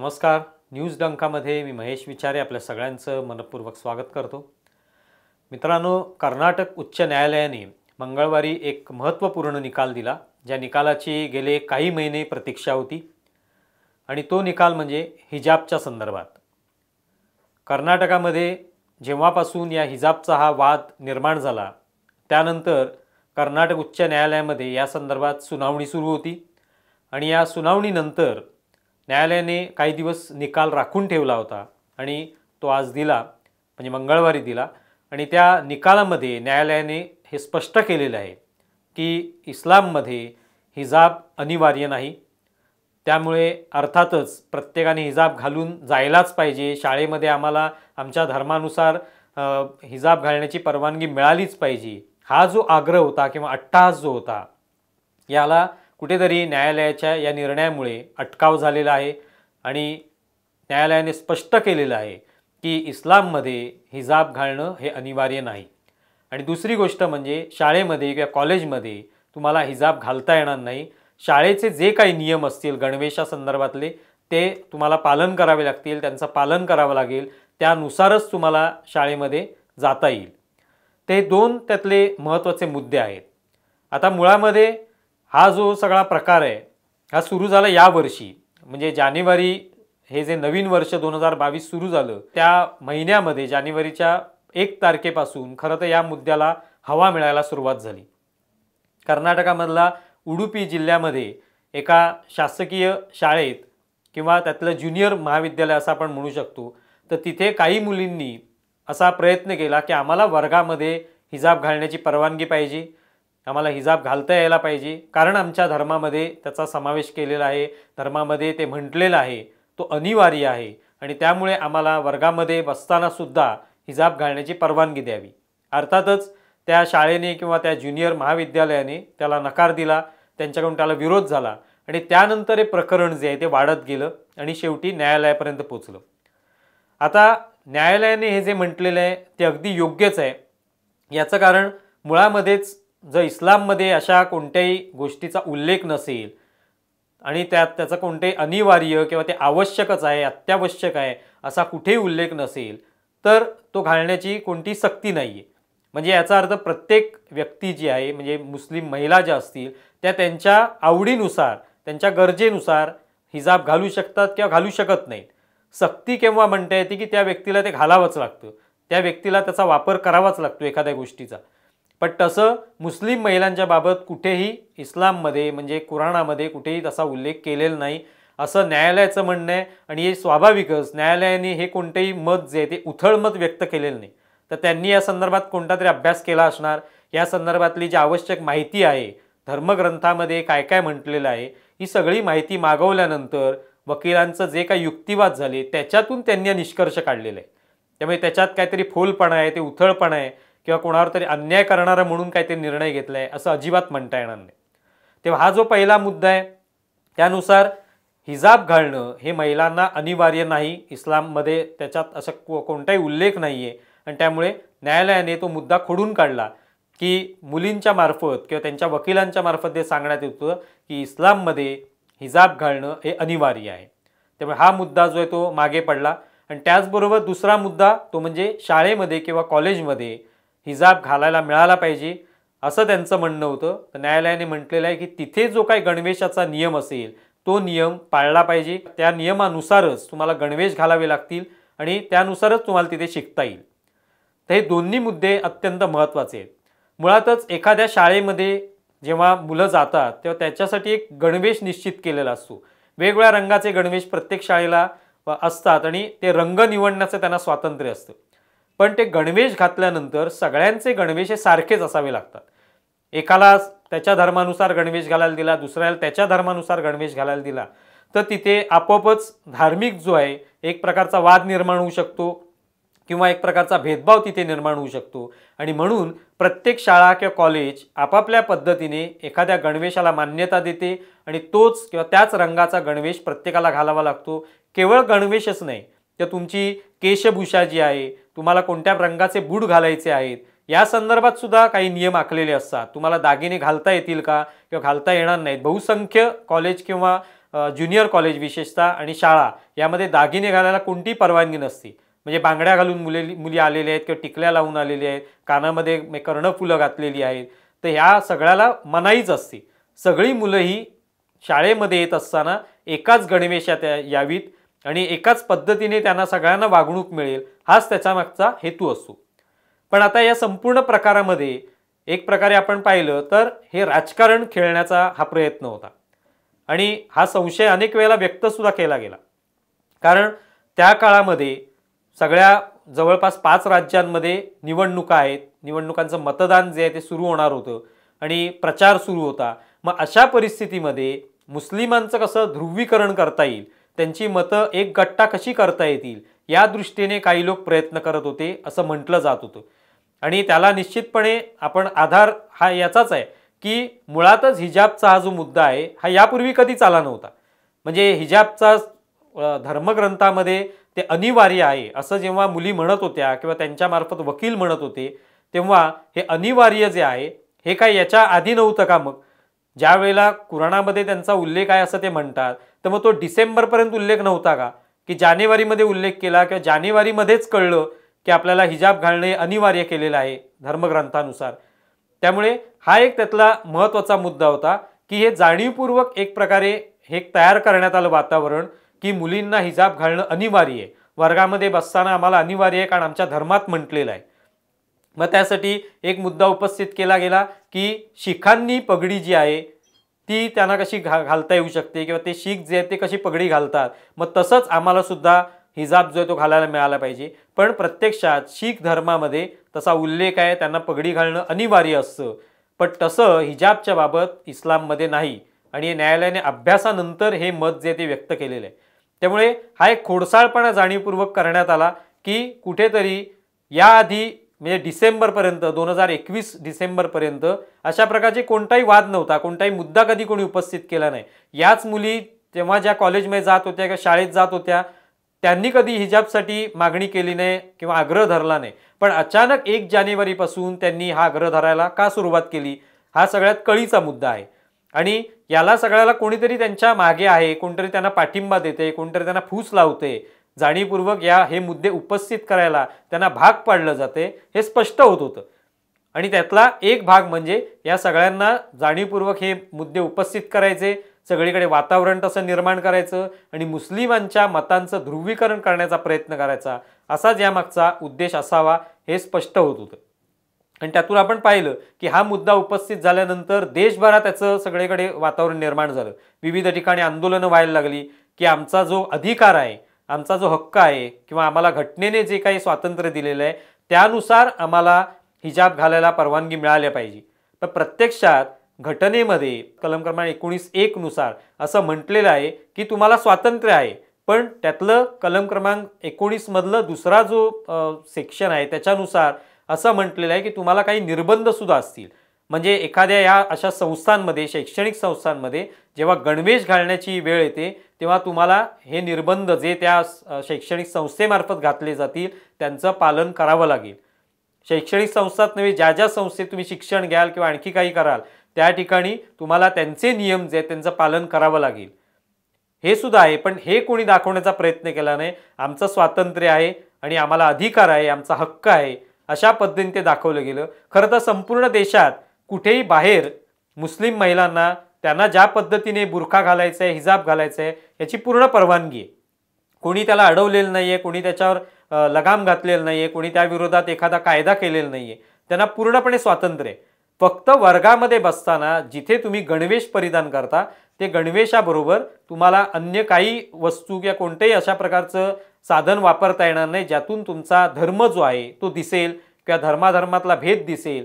नमस्कार न्यूज डंकामध्ये मी महेश विचारे आपल्या सगळ्यांचं मनपूर्वक स्वागत करतो मित्रांनो कर्नाटक उच्च न्यायालयाने मंगळवारी एक महत्त्वपूर्ण निकाल दिला ज्या निकालाची गेले काही महिने प्रतीक्षा होती आणि तो निकाल म्हणजे हिजाबच्या संदर्भात कर्नाटकामध्ये जेव्हापासून या हिजाबचा हा वाद निर्माण झाला त्यानंतर कर्नाटक उच्च न्यायालयामध्ये या संदर्भात सुनावणी सुरू होती आणि या सुनावणीनंतर न्यायालयाने काही दिवस निकाल राखून ठेवला होता आणि तो आज दिला म्हणजे मंगळवारी दिला आणि त्या निकालामध्ये न्यायालयाने हे स्पष्ट केलेलं आहे की इस्लाममध्ये हिजाब अनिवार्य नाही त्यामुळे अर्थातच प्रत्येकाने हिजाब घालून जायलाच पाहिजे शाळेमध्ये आम्हाला आमच्या धर्मानुसार हिजाब घालण्याची परवानगी मिळालीच पाहिजे हा जो आग्रह होता किंवा अट्टाहास जो होता याला कुठेतरी न्यायालयाच्या या निर्णयामुळे अटकाव झालेला आहे आणि न्यायालयाने स्पष्ट केलेलं आहे की इस्लाममध्ये हिजाब घालणं हे अनिवार्य नाही आणि दुसरी गोष्ट म्हणजे शाळेमध्ये किंवा कॉलेजमध्ये तुम्हाला हिजाब घालता येणार नाही शाळेचे जे काही नियम असतील गणवेशासंदर्भातले ते तुम्हाला पालन करावे लागतील त्यांचं पालन करावं लागेल त्यानुसारच तुम्हाला शाळेमध्ये जाता येईल ते दोन त्यातले महत्त्वाचे मुद्दे आहेत आता मुळामध्ये हा जो सगळा प्रकार आहे हा सुरू झाला यावर्षी म्हणजे जानेवारी हे जे नवीन वर्ष दोन हजार बावीस सुरू झालं त्या महिन्यामध्ये जानेवारीच्या एक तारखेपासून खरं तर या मुद्द्याला हवा मिळायला सुरुवात झाली कर्नाटकामधला उडुपी जिल्ह्यामध्ये एका शासकीय शाळेत किंवा त्यातलं ज्युनियर महाविद्यालय असं आपण म्हणू शकतो तर तिथे काही मुलींनी असा प्रयत्न केला की आम्हाला वर्गामध्ये हिजाब घालण्याची परवानगी पाहिजे आम्हाला हिजाब घालता यायला पाहिजे कारण आमच्या धर्मामध्ये त्याचा समावेश केलेला आहे धर्मामध्ये ते म्हटलेलं आहे तो अनिवार्य आहे आणि त्यामुळे आम्हाला वर्गामध्ये बसतानासुद्धा हिजाब घालण्याची परवानगी द्यावी अर्थातच त्या शाळेने किंवा त्या ज्युनियर महाविद्यालयाने त्याला नकार दिला त्यांच्याकडून त्याला विरोध झाला आणि त्यानंतर हे प्रकरण जे आहे ते वाढत गेलं आणि शेवटी न्यायालयापर्यंत पोचलं आता न्यायालयाने हे जे म्हटलेलं आहे ते अगदी योग्यच आहे याचं कारण मुळामध्येच जर इस्लाममध्ये अशा कोणत्याही गोष्टीचा उल्लेख नसेल आणि त्यात त्याचं कोणते अनिवार्य किंवा ते आवश्यकच आहे अत्यावश्यक आहे असा कुठेही उल्लेख नसेल तर तो घालण्याची कोणती सक्ती नाही आहे म्हणजे याचा अर्थ प्रत्येक व्यक्ती जी आहे म्हणजे मुस्लिम महिला ज्या असतील त्या त्यांच्या आवडीनुसार त्यांच्या गरजेनुसार हिजाब घालू शकतात किंवा घालू शकत नाहीत सक्ती केव्हा म्हणता येते की त्या व्यक्तीला ते घालावंच लागतं त्या व्यक्तीला त्याचा वापर करावाच लागतो एखाद्या गोष्टीचा पण तसं मुस्लिम महिलांच्या बाबत कुठेही इस्लाममध्ये म्हणजे कुराणामध्ये कुठेही तसा उल्लेख केलेला नाही असं न्यायालयाचं म्हणणं आहे आणि हे स्वाभाविकच न्यायालयाने हे कोणतेही मत जे ते ते उथळमत व्यक्त केलेलं नाही तर त्यांनी या संदर्भात कोणता तरी अभ्यास केला असणार या संदर्भातली जी आवश्यक माहिती आहे धर्मग्रंथामध्ये काय काय म्हटलेलं आहे ही सगळी माहिती मागवल्यानंतर वकिलांचं जे काही युक्तिवाद झाले त्याच्यातून त्यांनी निष्कर्ष काढलेला आहे त्यामुळे त्याच्यात काहीतरी फोलपणा आहे ते उथळपणा आहे किंवा कोणावर तरी अन्याय करणारं म्हणून काही ते निर्णय घेतला आहे असं अजिबात म्हणता येणार नाही तेव्हा हा जो पहिला मुद्दा आहे त्यानुसार हिजाब घालणं हे महिलांना अनिवार्य नाही इस्लाममध्ये त्याच्यात असं कोणताही उल्लेख नाही आहे आणि त्यामुळे न्यायालयाने तो मुद्दा खोडून काढला की मुलींच्या मार्फत किंवा त्यांच्या वकिलांच्या मार्फत ते सांगण्यात येतं की इस्लाममध्ये हिजाब घालणं हे अनिवार्य आहे त्यामुळे हा मुद्दा जो आहे तो मागे पडला आणि त्याचबरोबर दुसरा मुद्दा तो म्हणजे शाळेमध्ये किंवा कॉलेजमध्ये हिजाब घालायला मिळाला पाहिजे असं त्यांचं म्हणणं होतं तर न्यायालयाने म्हटलेलं आहे की तिथे जो काही गणवेशाचा नियम असेल तो नियम पाळला पाहिजे त्या नियमानुसारच तुम्हाला गणवेश घालावे लागतील आणि त्यानुसारच तुम्हाला तिथे शिकता येईल तर हे दोन्ही मुद्दे अत्यंत महत्त्वाचे आहेत मुळातच एखाद्या शाळेमध्ये जेव्हा मुलं जातात तेव्हा त्याच्यासाठी एक गणवेश निश्चित केलेला असतो वेगवेगळ्या रंगाचे गणवेश प्रत्येक शाळेला असतात आणि ते रंग निवडण्याचं त्यांना स्वातंत्र्य असतं पण ते गणवेश घातल्यानंतर सगळ्यांचे गणवेश हे सारखेच असावे लागतात एकाला त्याच्या धर्मानुसार गणवेश घालायला दिला दुसऱ्याला त्याच्या धर्मानुसार गणवेश घालायला दिला तर तिथे आपोआपच धार्मिक जो आहे एक प्रकारचा वाद निर्माण होऊ शकतो किंवा एक प्रकारचा भेदभाव तिथे निर्माण होऊ शकतो आणि म्हणून प्रत्येक शाळा किंवा कॉलेज आपापल्या पद्धतीने एखाद्या गणवेशाला मान्यता देते आणि तोच किंवा त्याच रंगाचा गणवेश प्रत्येकाला घालावा लागतो केवळ गणवेशच नाही तर तुमची केशभूषा जी आहे तुम्हाला कोणत्या रंगाचे बूट घालायचे आहेत या संदर्भात सुद्धा काही नियम आखलेले असतात तुम्हाला दागिने घालता येतील का किंवा घालता येणार नाहीत बहुसंख्य कॉलेज किंवा ज्युनियर कॉलेज विशेषतः आणि शाळा यामध्ये दागिने घालायला कोणती परवानगी नसती म्हणजे बांगड्या घालून मुले मुली आलेल्या आहेत किंवा टिकल्या लावून आलेल्या आहेत कानामध्ये कर्णफुलं घातलेली आहेत तर ह्या सगळ्याला मनाईच असते सगळी मुलं ही शाळेमध्ये येत असताना एकाच गणवेशात यावीत आणि एकाच पद्धतीने त्यांना सगळ्यांना वागणूक मिळेल हाच त्याच्या मागचा हेतू असतो पण आता या संपूर्ण प्रकारामध्ये एक प्रकारे आपण पाहिलं तर हे राजकारण खेळण्याचा हा प्रयत्न होता आणि हा संशय अनेक वेळेला व्यक्तसुद्धा केला गेला कारण त्या काळामध्ये सगळ्या जवळपास पाच राज्यांमध्ये निवडणुका आहेत निवडणुकांचं मतदान जे आहे ते सुरू होणार होतं आणि प्रचार सुरू होता मग अशा परिस्थितीमध्ये मुस्लिमांचं कसं ध्रुवीकरण करता येईल त्यांची मतं एक गट्टा कशी करता येतील या दृष्टीने काही लोक प्रयत्न करत होते असं म्हटलं जात होतं आणि त्याला निश्चितपणे आपण आधार हा याचाच आहे की मुळातच हिजाबचा हा जो मुद्दा आहे हा यापूर्वी कधीच आला नव्हता म्हणजे हिजाबचा धर्मग्रंथामध्ये ते अनिवार्य आहे असं जेव्हा मुली म्हणत होत्या किंवा त्यांच्यामार्फत वकील म्हणत होते तेव्हा हे अनिवार्य जे आहे हे काय याच्या आधी नव्हतं का मग ज्या वेळेला कुराणामध्ये त्यांचा उल्लेख आहे असं ते म्हणतात तर मग तो डिसेंबरपर्यंत उल्लेख नव्हता का की जानेवारीमध्ये उल्लेख केला किंवा जानेवारीमध्येच कळलं की आपल्याला हिजाब घालणे अनिवार्य केलेलं आहे धर्मग्रंथानुसार त्यामुळे हा एक त्यातला महत्त्वाचा मुद्दा होता की हे जाणीवपूर्वक एक प्रकारे हे तयार करण्यात आलं वातावरण की मुलींना हिजाब घालणं अनिवार्य आहे वर्गामध्ये बसताना आम्हाला अनिवार्य आहे कारण आमच्या धर्मात म्हटलेलं आहे मग त्यासाठी एक मुद्दा उपस्थित केला गेला की शिखांनी पगडी जी आहे ती त्यांना कशी घा घालता येऊ शकते किंवा ते शीख जे आहेत ते कशी पगडी घालतात मग तसंच आम्हाला सुद्धा हिजाब जो आहे तो घालायला मिळाला पाहिजे पण प्रत्यक्षात शीख धर्मामध्ये तसा उल्लेख आहे त्यांना पगडी घालणं अनिवार्य असतं पण तसं हिजाबच्या बाबत इस्लाममध्ये नाही आणि न्यायालयाने अभ्यासानंतर हे मत जे ते व्यक्त केलेलं आहे त्यामुळे हा एक खोडसाळपणा जाणीवपूर्वक करण्यात आला की कुठेतरी याआधी म्हणजे डिसेंबरपर्यंत दोन हजार एकवीस डिसेंबरपर्यंत अशा प्रकारचे कोणताही वाद नव्हता कोणताही मुद्दा कधी कोणी उपस्थित केला नाही याच मुली जेव्हा ज्या कॉलेजमध्ये जात होत्या किंवा शाळेत जात होत्या त्यांनी कधी हिजाबसाठी मागणी केली नाही किंवा आग्रह धरला नाही पण अचानक एक जानेवारीपासून त्यांनी हा आग्रह धरायला का सुरुवात केली हा सगळ्यात कळीचा मुद्दा आहे आणि याला सगळ्याला कोणीतरी त्यांच्या मागे आहे कोणतरी त्यांना पाठिंबा देते कोणतरी त्यांना फूस लावते जाणीवपूर्वक या हे मुद्दे उपस्थित करायला त्यांना भाग पाडलं जाते हे स्पष्ट होत होतं आणि त्यातला एक भाग म्हणजे या सगळ्यांना जाणीवपूर्वक हे मुद्दे उपस्थित करायचे सगळीकडे वातावरण तसं निर्माण करायचं आणि मुस्लिमांच्या मतांचं ध्रुवीकरण करण्याचा प्रयत्न करायचा असाच यामागचा उद्देश असावा हे स्पष्ट होत होतं आणि त्यातून आपण पाहिलं की हा मुद्दा उपस्थित झाल्यानंतर देशभरात त्याचं सगळीकडे वातावरण निर्माण झालं विविध ठिकाणी आंदोलनं व्हायला लागली की आमचा जो अधिकार आहे आमचा जो हक्क आहे किंवा आम्हाला घटनेने जे काही स्वातंत्र्य दिलेलं आहे त्यानुसार आम्हाला हिजाब घालायला परवानगी मिळाल्या पाहिजे पण प्रत्यक्षात घटनेमध्ये कलम क्रमांक एकोणीस एकनुसार असं म्हटलेलं आहे की तुम्हाला स्वातंत्र्य आहे पण त्यातलं कलम क्रमांक एकोणीसमधलं दुसरा जो सेक्शन आहे त्याच्यानुसार असं म्हटलेलं आहे की तुम्हाला काही निर्बंधसुद्धा असतील म्हणजे एखाद्या या अशा संस्थांमध्ये शैक्षणिक संस्थांमध्ये जेव्हा गणवेश घालण्याची वेळ येते तेव्हा तुम्हाला हे निर्बंध जे त्या शैक्षणिक संस्थेमार्फत घातले जातील त्यांचं पालन करावं लागेल शैक्षणिक संस्थात नव्हे ज्या ज्या संस्थेत तुम्ही शिक्षण घ्याल किंवा आणखी काही कराल त्या ठिकाणी तुम्हाला त्यांचे नियम जे त्यांचं पालन करावं लागेल हे सुद्धा आहे पण हे कोणी दाखवण्याचा प्रयत्न केला नाही आमचं स्वातंत्र्य आहे आणि आम्हाला अधिकार आहे आमचा हक्क आहे अशा पद्धतीने ते दाखवलं गेलं खरं तर संपूर्ण देशात कुठेही बाहेर मुस्लिम महिलांना त्यांना ज्या पद्धतीने बुरखा घालायचा आहे हिजाब घालायचा आहे याची पूर्ण परवानगी आहे कोणी त्याला अडवलेलं नाही आहे कोणी त्याच्यावर लगाम घातलेलं नाही आहे कोणी त्याविरोधात एखादा कायदा केलेला नाही आहे त्यांना पूर्णपणे स्वातंत्र्य आहे फक्त वर्गामध्ये बसताना जिथे तुम्ही गणवेश परिधान करता ते गणवेशाबरोबर तुम्हाला अन्य काही वस्तू किंवा कोणत्याही अशा प्रकारचं साधन वापरता येणार नाही ज्यातून तुमचा धर्म जो आहे तो दिसेल किंवा धर्माधर्मातला भेद दिसेल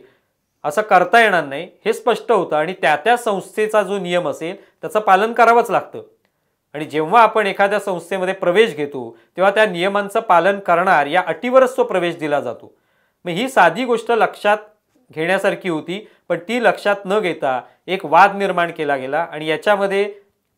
असं करता येणार नाही हे स्पष्ट होतं आणि त्या त्या संस्थेचा जो नियम असेल त्याचं पालन करावंच लागतं आणि जेव्हा आपण एखाद्या संस्थेमध्ये प्रवेश घेतो तेव्हा त्या नियमांचं पालन करणार या अटीवरच तो प्रवेश दिला जातो मग ही साधी गोष्ट लक्षात घेण्यासारखी होती पण ती लक्षात न घेता एक वाद निर्माण केला गेला आणि याच्यामध्ये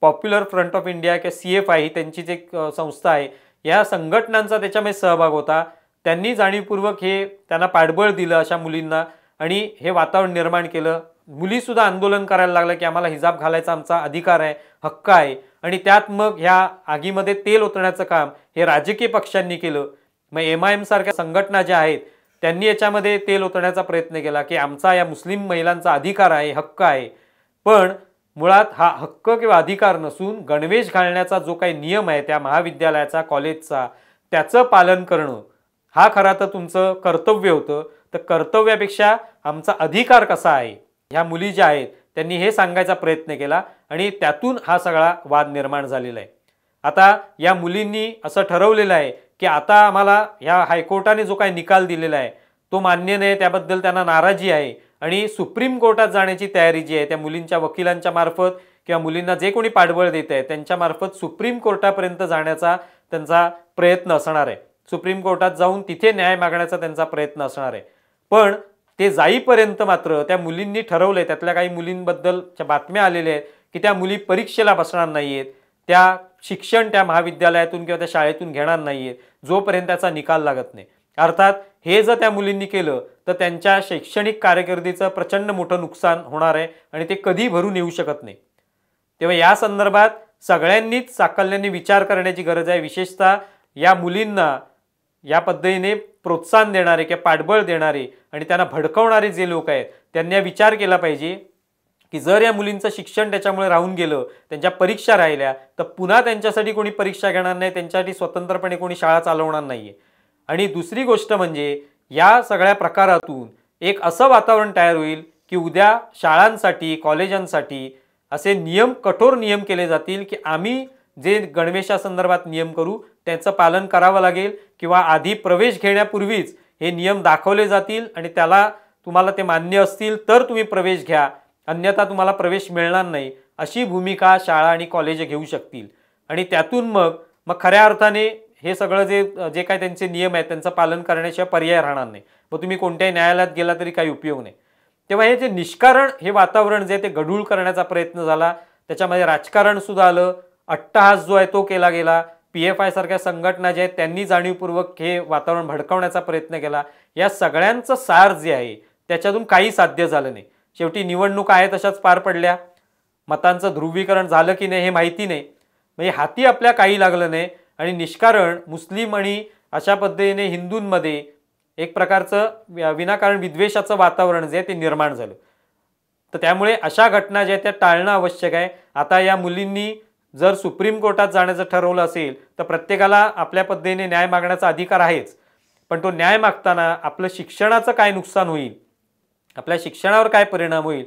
पॉप्युलर फ्रंट ऑफ इंडिया किंवा सी एफ आय ही त्यांची जे संस्था आहे या संघटनांचा त्याच्यामध्ये सहभाग होता त्यांनी जाणीवपूर्वक हे त्यांना पाठबळ दिलं अशा मुलींना आणि हे वातावरण निर्माण केलं मुलीसुद्धा आंदोलन करायला लागलं की आम्हाला हिजाब घालायचा आमचा अधिकार आहे हक्क आहे आणि त्यात मग ह्या आगीमध्ये तेल ओतण्याचं काम हे राजकीय पक्षांनी केलं मग एम आय एमसारख्या संघटना ज्या आहेत त्यांनी याच्यामध्ये तेल ओतण्याचा प्रयत्न केला की आमचा या मुस्लिम महिलांचा अधिकार आहे हक्क आहे पण मुळात हा हक्क किंवा अधिकार नसून गणवेश घालण्याचा जो काही नियम आहे त्या महाविद्यालयाचा कॉलेजचा त्याचं पालन करणं हा खरा तर तुमचं कर्तव्य होतं तर कर्तव्यापेक्षा आमचा अधिकार कसा आहे ह्या मुली ज्या आहेत त्यांनी हे सांगायचा प्रयत्न केला आणि त्यातून हा सगळा वाद निर्माण झालेला आहे आता या मुलींनी असं ठरवलेलं आहे की आता आम्हाला ह्या हायकोर्टाने जो काही निकाल दिलेला आहे तो मान्य नाही त्याबद्दल त्यांना नाराजी आहे आणि सुप्रीम कोर्टात जाण्याची तयारी जी आहे त्या मुलींच्या वकिलांच्या मार्फत किंवा मुलींना जे कोणी पाठबळ देत आहे त्यांच्यामार्फत सुप्रीम कोर्टापर्यंत जाण्याचा त्यांचा प्रयत्न असणार आहे सुप्रीम कोर्टात जाऊन तिथे न्याय मागण्याचा त्यांचा प्रयत्न असणार आहे पण ते जाईपर्यंत मात्र त्या मुलींनी ठरवलं आहे त्यातल्या काही मुलींबद्दलच्या बातम्या आलेल्या आहेत की त्या मुली परीक्षेला बसणार नाही आहेत त्या शिक्षण त्या महाविद्यालयातून किंवा त्या शाळेतून घेणार नाही आहेत जोपर्यंत त्याचा निकाल लागत नाही अर्थात हे जर त्या मुलींनी केलं तर त्यांच्या शैक्षणिक कारकिर्दीचं प्रचंड मोठं नुकसान होणार आहे आणि ते कधी भरून येऊ शकत नाही तेव्हा या संदर्भात सगळ्यांनीच साकल्याने विचार करण्याची गरज आहे विशेषतः या मुलींना या पद्धतीने प्रोत्साहन देणारे किंवा पाठबळ देणारे आणि त्यांना भडकवणारे जे लोक आहेत त्यांनी विचार केला पाहिजे की जर या मुलींचं शिक्षण त्याच्यामुळे राहून गेलं त्यांच्या परीक्षा राहिल्या तर पुन्हा त्यांच्यासाठी कोणी परीक्षा घेणार नाही त्यांच्यासाठी स्वतंत्रपणे कोणी शाळा चालवणार नाही आणि दुसरी गोष्ट म्हणजे या सगळ्या प्रकारातून एक असं वातावरण तयार होईल की उद्या शाळांसाठी कॉलेजांसाठी असे नियम कठोर नियम केले जातील की आम्ही जे गणवेशासंदर्भात नियम करू त्यांचं पालन करावं लागेल किंवा आधी प्रवेश घेण्यापूर्वीच हे नियम दाखवले जातील आणि त्याला तुम्हाला ते मान्य असतील तर तुम्ही प्रवेश घ्या अन्यथा तुम्हाला प्रवेश मिळणार नाही अशी भूमिका शाळा आणि कॉलेज घेऊ शकतील आणि त्यातून मग मग खऱ्या अर्थाने हे सगळं जे जे काय त्यांचे नियम आहेत त्यांचं पालन करण्याशिवाय पर्याय राहणार नाही मग तुम्ही कोणत्याही न्यायालयात गेला तरी काही उपयोग नाही तेव्हा हे जे निष्कारण हे वातावरण जे ते गढूळ करण्याचा प्रयत्न झाला त्याच्यामध्ये राजकारण सुद्धा आलं अट्टहास जो आहे तो केला गेला पी एफ आय सारख्या संघटना ज्या आहेत त्यांनी जाणीवपूर्वक हे वातावरण भडकवण्याचा प्रयत्न केला या सगळ्यांचं सार जे आहे त्याच्यातून काही साध्य झालं नाही शेवटी निवडणूक आहे तशाच पार पडल्या मतांचं ध्रुवीकरण झालं की नाही हे माहिती नाही म्हणजे हाती आपल्या काही लागलं नाही आणि निष्कारण मुस्लिम आणि अशा पद्धतीने हिंदूंमध्ये एक प्रकारचं विनाकारण विद्वेषाचं वातावरण जे आहे ते निर्माण झालं तर त्यामुळे अशा घटना ज्या त्या टाळणं आवश्यक आहे आता या मुलींनी जर सुप्रीम कोर्टात जाण्याचं ठरवलं असेल तर प्रत्येकाला आपल्या पद्धतीने न्याय मागण्याचा अधिकार आहेच पण तो न्याय मागताना आपलं शिक्षणाचं काय नुकसान होईल आपल्या शिक्षणावर काय परिणाम होईल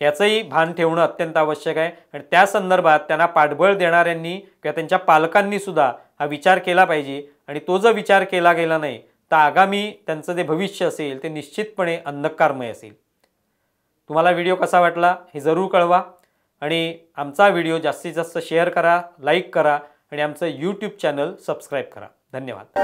याचंही भान ठेवणं अत्यंत आवश्यक आहे आणि त्या संदर्भात त्यांना पाठबळ देणाऱ्यांनी किंवा त्यांच्या पालकांनी सुद्धा हा विचार केला पाहिजे आणि तो जर विचार केला गेला नाही तर आगामी त्यांचं जे भविष्य असेल ते निश्चितपणे अंधकारमय असेल तुम्हाला व्हिडिओ कसा वाटला हे जरूर कळवा आणि आमचा व्हिडिओ जास्तीत जास्त शेअर करा लाईक करा आणि आमचं यूट्यूब चॅनल सबस्क्राईब करा धन्यवाद